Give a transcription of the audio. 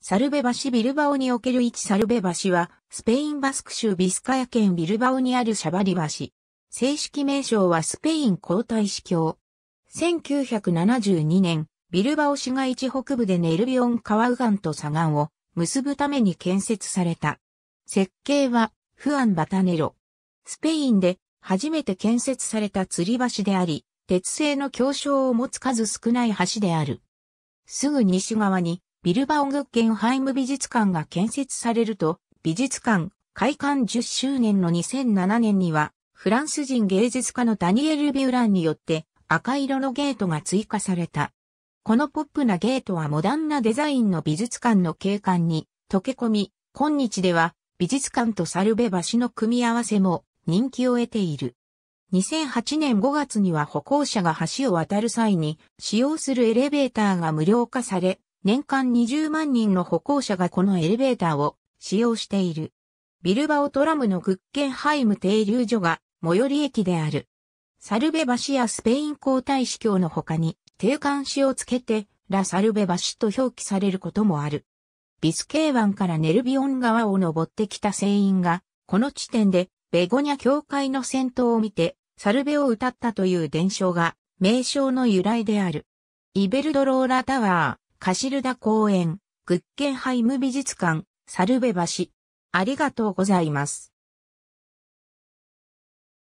サルベ橋ビルバオにおける一サルベ橋は、スペインバスク州ビスカヤ県ビルバオにあるシャバリ橋。正式名称はスペイン皇太子橋。1972年、ビルバオ市街地北部でネルビオン川右岸と左岸を結ぶために建設された。設計は、フアン・バタネロ。スペインで初めて建設された吊り橋であり、鉄製の強床を持つ数少ない橋である。すぐ西側にビルバオングッケンハイム美術館が建設されると、美術館開館10周年の2007年には、フランス人芸術家のダニエル・ビューランによって赤色のゲートが追加された。このポップなゲートはモダンなデザインの美術館の景観に溶け込み、今日では美術館とサルベ橋の組み合わせも人気を得ている。2008年5月には歩行者が橋を渡る際に使用するエレベーターが無料化され、年間20万人の歩行者がこのエレベーターを使用している。ビルバオトラムのクッケンハイム停留所が最寄り駅である。サルベ橋やスペイン皇太子橋の他に定冠詞をつけてラサルベ橋と表記されることもある。ビスケー湾からネルビオン川を登ってきた船員が、この地点でベゴニャ教会の戦闘を見て、サルベを歌ったという伝承が、名称の由来である。イベルドローラタワー。カシルダ公園、グッケンハイム美術館、サルベ橋。ありがとうございます。